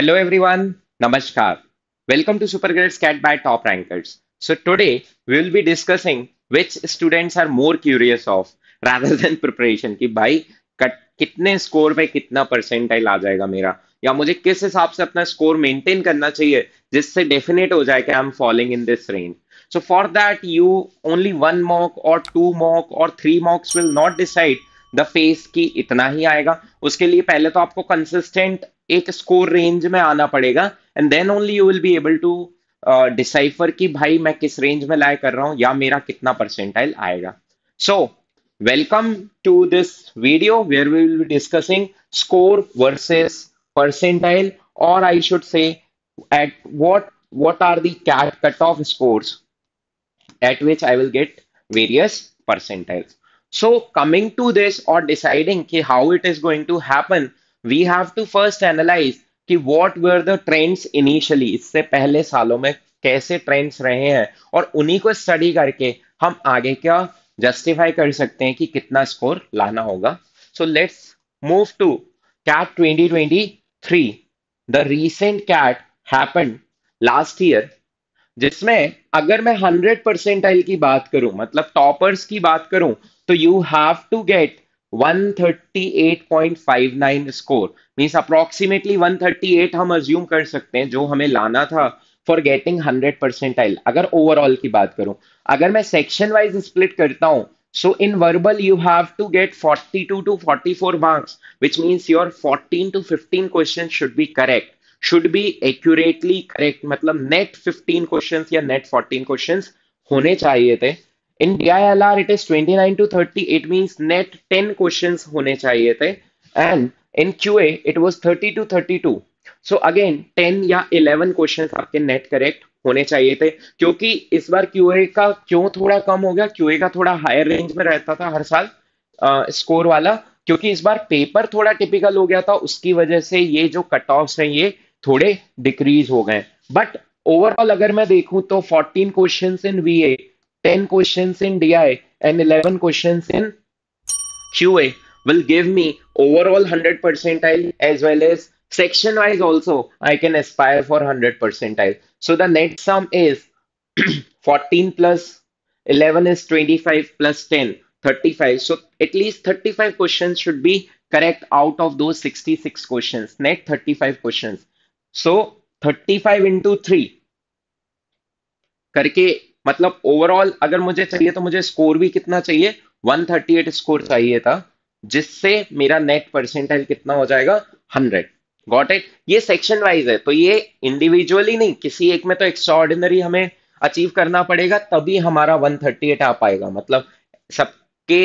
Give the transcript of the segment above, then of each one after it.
Hello everyone, Namaskar. Welcome to Supergrades CAT by Top Rankers. So today we will be discussing which students are more curious of rather than preparation कि भाई कितने score पे कितना percentile आ जाएगा मेरा या मुझे किस हिसाब से अपना स्कोर मेंटेन करना चाहिए जिससे डेफिनेट हो जाए कि I am following in this range so for that you only one mock और टू मॉक और three mocks will not decide the face की इतना ही आएगा उसके लिए पहले तो आपको कंसिस्टेंट एक स्कोर रेंज में आना पड़ेगा and then only you will be able to decipher कि भाई मैं किस रेंज में लाए कर रहा हूँ या मेरा कितना परसेंटाइल आएगा so welcome to this video where we will be discussing score versus percentile और I should say at what what are the CAT cut off scores at which I will get various percentiles so coming to this और deciding how it is going to happen we have to first analyse कि what were the trends initially इससे पहले सालों में कैसे trends रहे हैं और उन्हीं को स्टडी करके हम आगे क्या जस्टिफाई कर सकते हैं कि कितना स्कोर लाना होगा so let's move to CAT 2023 the recent CAT happen last year जिसमें अगर मैं 100 परसेंटाइल की बात करूं मतलब टॉपर्स की बात करूं तो you have to get 138.59 score means approximately 138 हम अज्यूम कर सकते हैं जो हमें लाना था फॉर गेटिंग 100 परसेंटाइल अगर ओवरऑल की बात करूं अगर मैं सेक्शन वाइज स्प्लिट करता हूं so in verbal you have to get 42 to 44 marks which means your 14 to 15 question should be correct should be accurately correct मतलब नेट 15 क्वेश्चन या नेट 14 क्वेश्चन होने चाहिए थे in D I L R it is twenty nine to thirty it means net ten question होने चाहिए थे and in Q A it was thirty to thirty two so again ten या eleven question आपके net correct होने चाहिए थे क्योंकि इस बार क्यू ए का क्यों थोड़ा कम हो गया क्यू ए का थोड़ा हायर रेंज में रहता था हर साल स्कोर uh, वाला क्योंकि इस बार पेपर थोड़ा टिपिकल हो गया था उसकी वजह से ये जो कट ऑफ है ये थोड़े डिक्रीज हो गए बट ओवरऑल अगर मैं देखूं तो 14 questions in V A 10 questions in DI and 11 questions in QA will give me overall 100 percentile as well as section wise also I can aspire for 100 percentile. So the net sum is 14 plus 11 is 25 plus 10 35 so at least 35 questions should be correct out of those 66 questions net 35 questions so 35 into 3 करके मतलब overall अगर मुझे चाहिए तो मुझे score भी कितना चाहिए 138 स्कोर चाहिए था जिससे मेरा नेट परसेंटाइल कितना हो जाएगा 100 गॉट इट ये सेक्शन वाइज है तो ये इंडिविजुअली नहीं किसी एक में तो एक्स्ट्रॉर्डिनरी हमें अचीव करना पड़ेगा तभी हमारा 138 आ पाएगा मतलब सबके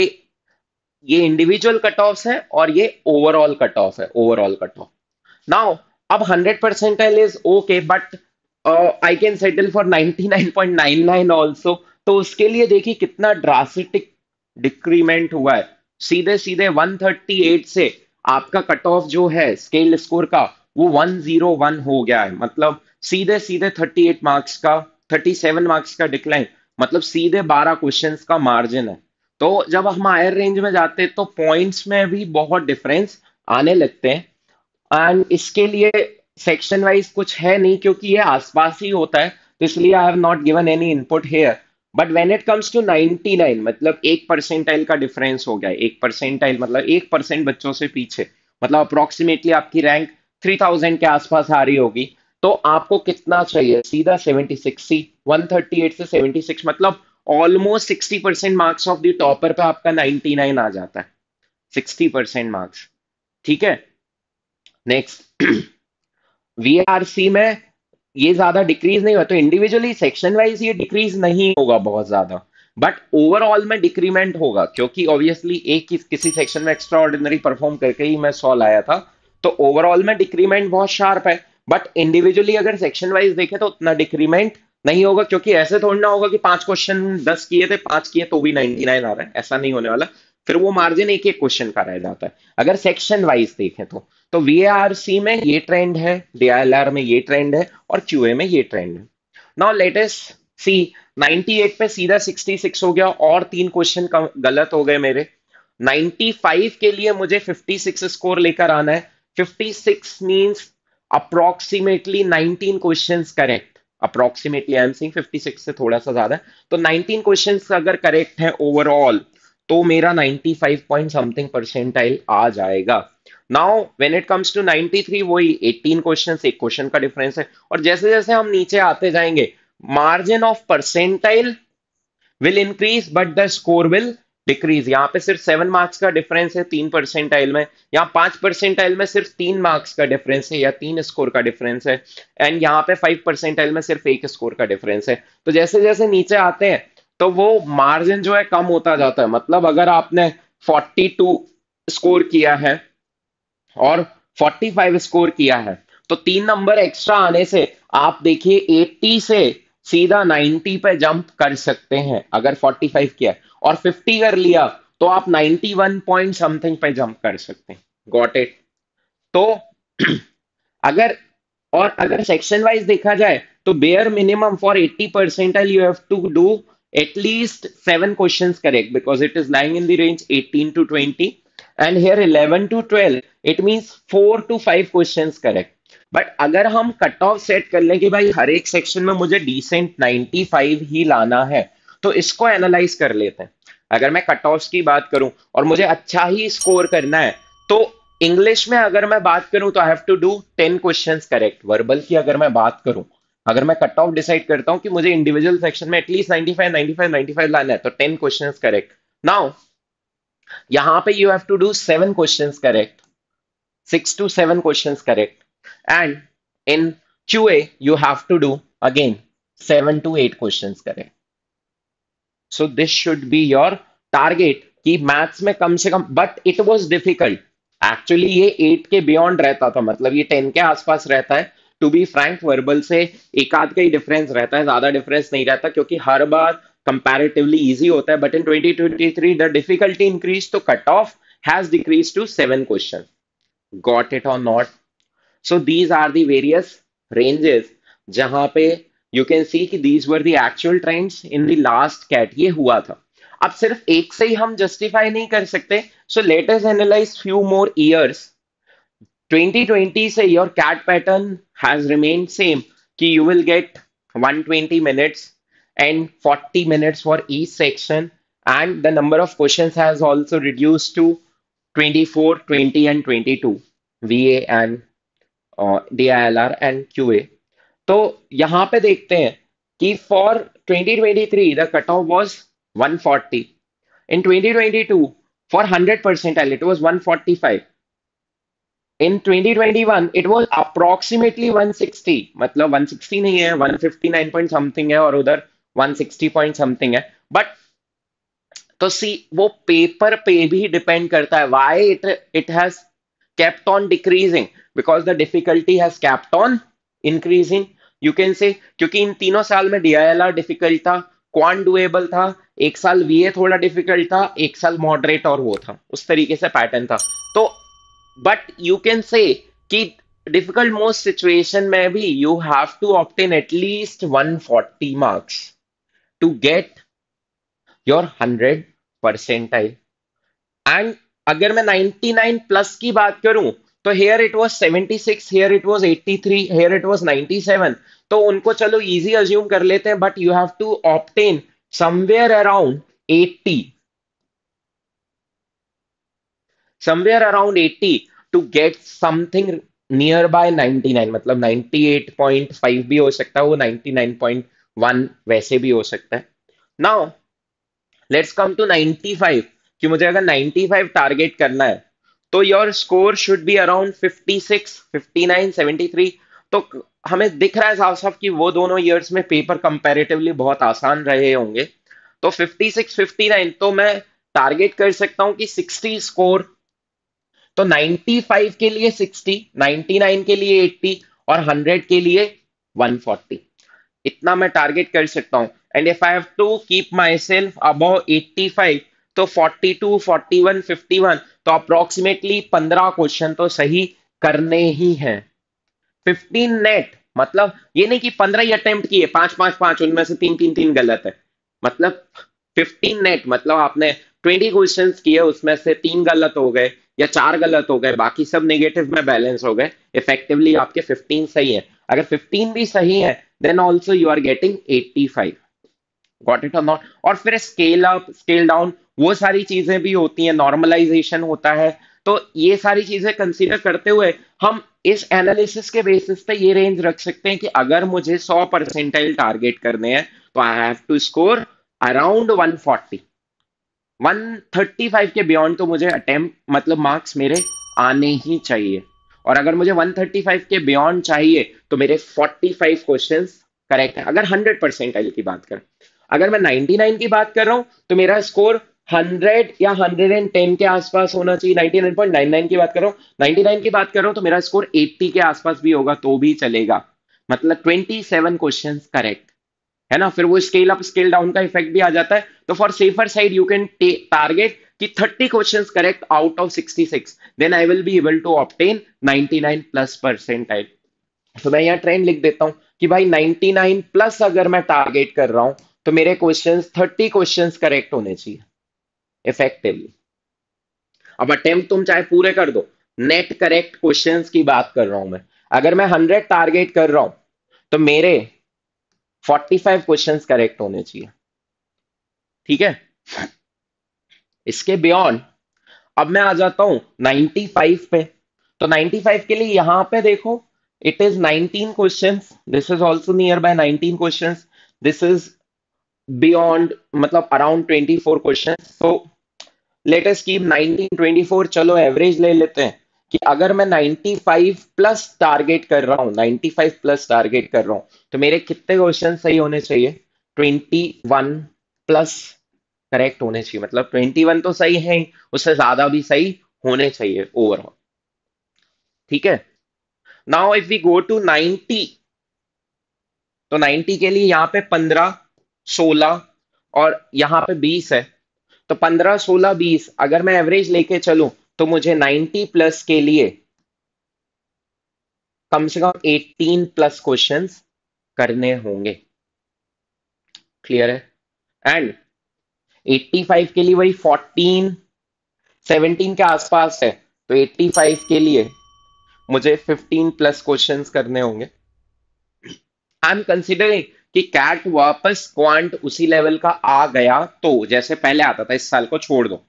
ये इंडिविजुअल कट ऑफ है और ये ओवरऑल कट ऑफ है ओवरऑल कट ऑफ नाउ अब hundred percentile is okay but I can settle for ninety nine nine point nine also तो उसके लिए देखिए कितना ड्रास्टिक डिक्रीमेंट हुआ है सीधे सीधे 138 से आपका कट ऑफ जो है स्केल स्कोर का वो 101 हो गया है मतलब सीधे सीधे 38 मार्क्स का 37 मार्क्स का डिक्लाइन मतलब सीधे 12 क्वेश्चंस का मार्जिन है तो जब हम हायर रेंज में जाते हैं तो पॉइंट्स में भी बहुत डिफरेंस आने लगते हैं एंड इसके लिए सेक्शन वाइज कुछ है नहीं क्योंकि ये आसपास ही होता है तो इसलिए I have not given any input here but when it comes to 99 मतलब एक परसेंटाइल का डिफरेंस हो गया एक परसेंटाइल मतलब एक परसेंट बच्चों से पीछे मतलब अप्रोक्सीमेटली आपकी रैंक 3000 के आसपास आ रही होगी तो आपको कितना चाहिए सीधा 76 सी 138 से 76 मतलब almost 60 percent marks of the topper पे आपका 99 आ जाता है 60 परसेंट मार्क्स ठीक है नेक्स्ट वीआरसी में ये ज्यादा डिक्रीज नहीं हुआ तो इंडिविजुअली सेक्शन वाइज ये डिक्रीज नहीं होगा बहुत ज्यादा बट ओवरऑल में डिक्रीमेंट होगा क्योंकि ऑब्वियसली एक किस, किसी सेक्शन में एक्स्ट्रा ऑर्डिनरी परफॉर्म करके ही मैं सॉल आया था तो ओवरऑल में डिक्रीमेंट बहुत शार्प है बट इंडिविजुअली अगर सेक्शन वाइज देखे तो उतना डिक्रीमेंट नहीं होगा क्योंकि ऐसे थोड़ा ना होगा कि पांच क्वेश्चन दस किए थे पांच किए तो भी नाइनटी आ रहा है ऐसा नहीं होने वाला फिर वो मार्जिन एक एक क्वेश्चन का रह जाता है अगर सेक्शन वाइज देखें तो तो वीआरसी में ये ट्रेंड है डीएलआर में ये ट्रेंड है और क्यूए में ये ट्रेंड है नाउ लेटेस्ट सी 98 पे सीधा 66 हो गया और तीन क्वेश्चन गलत हो गए मेरे 95 के लिए मुझे 56 स्कोर लेकर आना है 56 means approximately nineteen question correct approximately I am saying 56 से थोड़ा सा ज्यादा तो 19 क्वेश्चन अगर करेक्ट है ओवरऑल तो मेरा 95 पॉइंट समथिंग परसेंटाइल आ जाएगा now when it comes to 93 वही 18 क्वेश्चन एक क्वेश्चन का डिफरेंस है और जैसे जैसे हम नीचे आते जाएंगे margin of percentile will increase but the score will decrease यहाँ पे सिर्फ सेवन मार्क्स का डिफरेंस है तीन परसेंटाइल में यहाँ पांच परसेंटाइल में सिर्फ तीन मार्क्स का डिफरेंस है या तीन स्कोर का डिफरेंस है एंड यहाँ पे फाइव परसेंटाइल में सिर्फ एक स्कोर का डिफरेंस है तो जैसे जैसे नीचे आते हैं तो वो मार्जिन जो है कम होता जाता है मतलब अगर आपने 42 स्कोर किया है और 45 स्कोर किया है तो तीन नंबर एक्स्ट्रा आने से आप देखिए 80 से सीधा 90 पे जंप कर सकते हैं अगर 45 किया और 50 कर लिया तो आप 91 पॉइंट समथिंग पे जंप कर सकते हैं गॉट इट तो अगर और अगर सेक्शन वाइज देखा जाए तो bare minimum for 80 percentile you have to do at least seven question correct because it is lying in the range eighteen to twenty and here eleven to twelve it it four to five question correct but अगर हम cut off set कर लें कि भाई हर एक section में मुझे decent ninety five ही लाना है तो इसको एनालाइज कर लेते हैं अगर मैं कट ऑफ की बात करूं और मुझे अच्छा ही स्कोर करना है तो इंग्लिश में अगर मैं बात करूं तो I have to do ten question correct verbal की अगर मैं बात करूं अगर मैं कट ऑफ डिसाइड करता हूँ कि मुझे इंडिविजुअल सेक्शन में at least five five ninety five लाना है तो टेन क्वेश्चन करेक्ट नाउ यहाँ पे you have to do seven question correct six to seven question correct and in QA you have to do again seven to eight question correct so this should be your target कि maths में कम से कम but it was difficult actually ये eight के beyond रहता था मतलब ये टेन के आसपास रहता है टू बी फ्रैंक वर्बल से एक आध का ही डिफरेंस रहता है ज्यादा डिफरेंस नहीं रहता क्योंकि हर बार कंपैरेटिवली इजी होता है but in 2023 the difficulty increase तो cut off has decrease to seven question got it और not so these are the various ranges जहां पे यू कैन सी कि these were the actual trends in the last CAT ये हुआ था अब सिर्फ एक से ही हम जस्टिफाई नहीं कर सकते so let's just analyse few more years 2020 से your CAT pattern has remained same ki you will get 120 minutes and 40 minutes for each section and the number of questions has also reduced to 24 20 and 22 va and D I L R and Q A तो यहाँ पे देखते हैं कि for 2023 the cut off was 140 in 2022 for 100 percentile it was 145 in 2021 it was approximately 160 मतलब 160 नहीं है 159 point something है और उधर 160 पॉइंट समथिंग है बट तो सी वो पेपर पे भी डिपेंड करता है why it it has kept on decreasing because the difficulty has kept on increasing you can say क्योंकि इन तीनों साल में DILR डिफिकल्ट था क्वान डुएबल था एक साल वीए थोड़ा डिफिकल्ट था एक साल मॉडरेट और वो था उस तरीके से पैटर्न था तो बट यू कैन से कि डिफिकल्ट मोस्ट सिचुएशन में भी you have to obtain at least 140 marks to get your 100 percentile and अगर मैं 99 प्लस की बात करूं तो here it was 76 here it was 83 here it was 97 तो उनको चलो इजी अज्यूम कर लेते हैं but you have to obtain somewhere around 80 somewhere around 80 to get something near by 99 मतलब 98.5 भी हो सकता है वो 99.1 वैसे भी हो सकता है नाउ लेट्स कम टू 95 कि मुझे अगर 95 टारगेट करना है तो your score should be around 56 59 73 तो हमें दिख रहा है साहब साहब कि वो दोनों ईयर्स में पेपर कंपैरेटिवली बहुत आसान रहे होंगे तो 56 59 तो मैं टारगेट कर सकता हूं कि 60 स्कोर तो 95 के लिए 60, 99 के लिए 80 और 100 के लिए 140. इतना मैं टारगेट कर सकता हूं and if I have to keep myself eighty five तो 42, 41, 51 तो अप्रोक्सीमेटली 15 क्वेश्चन तो सही करने ही हैं 15 नेट मतलब ये नहीं कि 15 ही अटेम्प्ट किए पांच पांच पांच उनमें से तीन तीन तीन गलत है मतलब 15 नेट मतलब आपने 20 क्वेश्चंस किए उसमें से तीन गलत हो गए या चार गलत हो गए बाकी सब नेगेटिव में बैलेंस हो गए इफेक्टिवली आपके 15 सही है अगर 15 भी सही है then also you are getting 85 got it और और फिर स्केल अप स्केल डाउन वो सारी चीजें भी होती हैं नॉर्मलाइजेशन होता है तो ये सारी चीजें कंसीडर करते हुए हम इस एनालिसिस के बेसिस पे ये रेंज रख सकते हैं कि अगर मुझे 100 परसेंटाइल टारगेट करने हैं तो I have to score around 140 135 के बियॉन्ड तो मुझे अटेम्प्ट मतलब मार्क्स मेरे आने ही चाहिए और अगर मुझे 135 के बियॉन्ड चाहिए तो मेरे 45 क्वेश्चंस करेक्ट है अगर 100 परसेंटाइल की बात करें अगर मैं 99 की बात कर रहा हूं तो मेरा स्कोर 100 या 110 के आसपास होना चाहिए 99.99 की बात कर रहा हूं 99 की बात कर रहा हूं तो मेरा स्कोर 80 के आसपास भी होगा तो भी चलेगा मतलब 27 क्वेश्चन करेक्ट है ना फिर वो स्केल अप स्केल डाउन का इफेक्ट भी आ जाता है तो for safer side you can target कि 30 questions correct out of 66 then I will be able to obtain 99 plus percent I तो मैं यहाँ ट्रेंड लिख देता हूं कि भाई 99 प्लस अगर मैं टारगेट कर रहा हूं तो मेरे क्वेश्चन थर्टी क्वेश्चन करेक्ट होने चाहिए इफेक्टिवली अब अटेम्प्ट तुम चाहे पूरे कर दो नेट करेक्ट क्वेश्चंस की बात कर रहा हूं मैं अगर मैं 100 टारगेट कर रहा हूं तो मेरे 45 क्वेश्चंस करेक्ट होने चाहिए ठीक है इसके बियॉन्ड अब मैं आ जाता हूं 95 पे तो 95 के लिए यहां पे देखो it is 19 questions this is also near by 19 questions this is beyond मतलब अराउंड 24 क्वेश्चंस तो लेटेस्ट कीप 19 24 चलो एवरेज ले लेते हैं कि अगर मैं 95 प्लस टारगेट कर रहा हूं 95 प्लस टारगेट कर रहा हूं तो मेरे कितने क्वेश्चन सही होने चाहिए 21 प्लस करेक्ट होने चाहिए मतलब 21 तो सही है उससे ज्यादा भी सही होने चाहिए ओवरऑल ठीक है now if we go to 90 तो 90 के लिए यहां पे 15 16 और यहां पे 20 है तो 15 16 20 अगर मैं एवरेज लेके चलू तो मुझे 90 प्लस के लिए कम से कम 18 प्लस क्वेश्चंस करने होंगे क्लियर है एंड 85 के लिए वही 14 17 के आसपास है तो 85 के लिए मुझे 15 प्लस क्वेश्चंस करने होंगे आई एम कंसिडरिंग कि कैट वापस क्वांट उसी लेवल का आ गया तो जैसे पहले आता था इस साल को छोड़ दो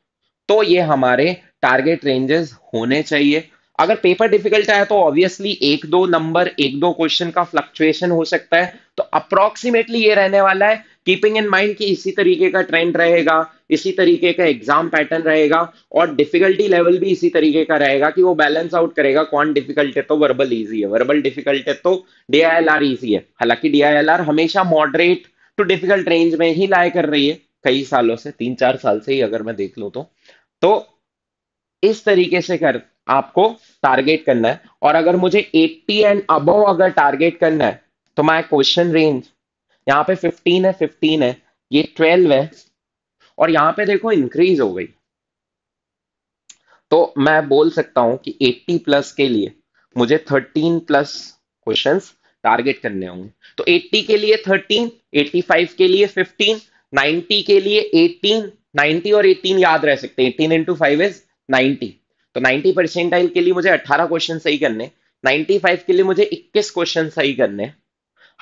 तो ये हमारे टारगेट रेंजेस होने चाहिए अगर पेपर डिफिकल्ट आया तो ऑब्वियसली एक दो नंबर एक दो क्वेश्चन का फ्लक्चुएशन हो सकता है तो अप्रोक्सीमेटली ये रहने वाला है कीपिंग इन माइंड कि इसी तरीके का ट्रेंड रहेगा इसी तरीके का एग्जाम पैटर्न रहेगा और डिफिकल्टी लेवल भी इसी तरीके का रहेगा कि वो बैलेंस आउट करेगा कौन डिफिकल्ट है तो वर्बल ईजी है वर्बल डिफिकल्ट है तो D I L R easy है हालांकि डी आई एल आर हमेशा मॉडरेट टू डिफिकल्ट रेंज में ही लाए कर रही है कई सालों से तीन चार साल से ही अगर मैं देख लू तो तो इस तरीके से कर आपको टारगेट करना है और अगर मुझे 80 एंड अब अगर टारगेट करना है तो माय क्वेश्चन रेंज यहाँ पे 15 है 15 है ये 12 है और यहाँ पे देखो इंक्रीज हो गई तो मैं बोल सकता हूं कि 80 प्लस के लिए मुझे 13 प्लस क्वेश्चन टारगेट करने होंगे तो 80 के लिए 13 85 के लिए 15 90 के लिए 18 नाइनटी और एटीन याद रह सकते हैं eighteen into five is ninety तो नाइनटी परसेंटाइल के लिए मुझे अट्ठारह क्वेश्चन सही करने नाइनटी फाइव के लिए मुझे इक्कीस क्वेश्चन सही करने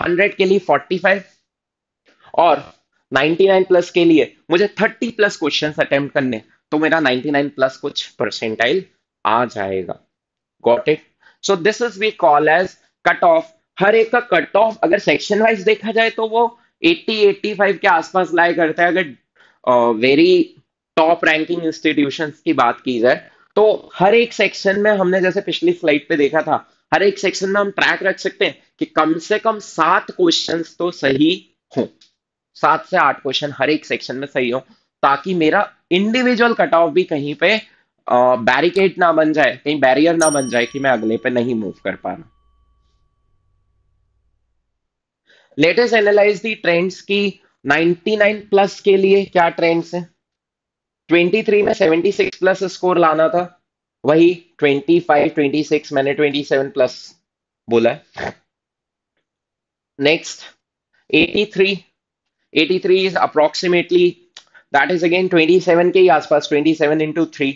हंड्रेड के लिए फोर्टी फाइव और नाइनटी नाइन प्लस के लिए मुझे थर्टी प्लस क्वेश्चन अटेम्प्ट करने तो मेरा नाइनटी नाइन प्लस कुछ परसेंटाइल आ जाएगा got it so this is we call as cut off हर एक का कट ऑफ अगर सेक्शन वाइज देखा जाए तो वो 80 85 के आसपास लाया करता है अगर वेरी टॉप रैंकिंग इंस्टीट्यूशन की बात की जाए तो हर एक सेक्शन में हमने जैसे पिछली स्लाइड पे देखा था हर एक सेक्शन में हम ट्रैक रख सकते हैं कि कम से कम सात क्वेश्चन तो सही हो सात से आठ क्वेश्चन हर एक सेक्शन में सही हो ताकि मेरा इंडिविजुअल कट ऑफ भी कहीं पे बैरिकेड ना बन जाए कहीं बैरियर ना बन जाए कि मैं अगले पे नहीं मूव कर पा रहा लेटेस्ट एनालाइज दी ट्रेंड्स की 99 प्लस के लिए क्या ट्रेंड्स हैं 23 में 76 प्लस स्कोर लाना था वही 25 26 मैंने 27 प्लस बोला है next 83 83 is approximately that is again 27 के ही आसपास 27 इंटू थ्री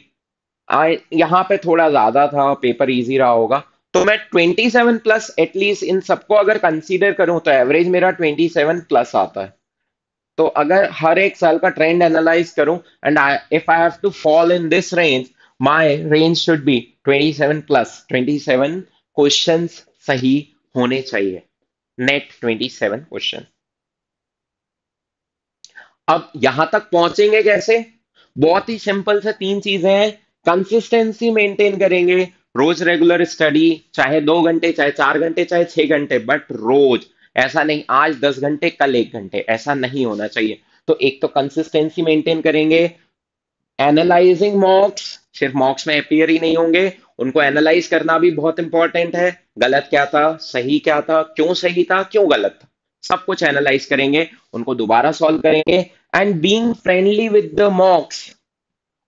यहाँ पे थोड़ा ज्यादा था पेपर इजी रहा होगा तो मैं 27 प्लस एटलीस्ट इन सबको अगर कंसीडर करूं तो एवरेज मेरा 27 प्लस आता है तो अगर हर एक साल का ट्रेंड एनालाइज करूं and if I have to fall in this range my range should be 27 plus 27 questions सही होने चाहिए नेट 27 क्वेश्चन अब यहां तक पहुंचेंगे कैसे बहुत ही सिंपल से तीन चीजें हैं कंसिस्टेंसी मेंटेन करेंगे रोज रेगुलर स्टडी चाहे दो घंटे चाहे चार घंटे चाहे छह घंटे बट रोज ऐसा नहीं आज दस घंटे कल एक घंटे ऐसा नहीं होना चाहिए तो एक तो कंसिस्टेंसी मेंटेन करेंगे एनालाइजिंग मॉक्स सिर्फ मॉक्स में अपियर ही नहीं होंगे उनको एनालाइज करना भी बहुत इंपॉर्टेंट है गलत क्या था सही क्या था क्यों सही था क्यों गलत था सब कुछ एनालाइज करेंगे उनको दोबारा सॉल्व करेंगे and being friendly with the mocks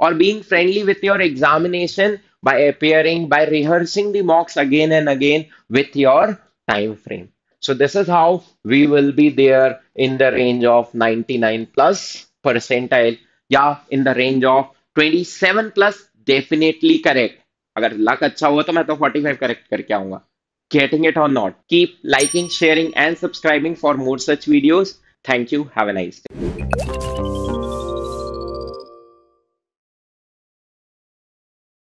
और being friendly with your examination by appearing by rehearsing the mocks again and again with your time frame So this is how we will be there in the range of 99 plus percentile. या in the range of 27 plus definitely correct अगर luck अच्छा हुआ तो मैं तो 45 correct करके आऊंगा getting it और not keep liking sharing and subscribing for more such videos thank you have a nice day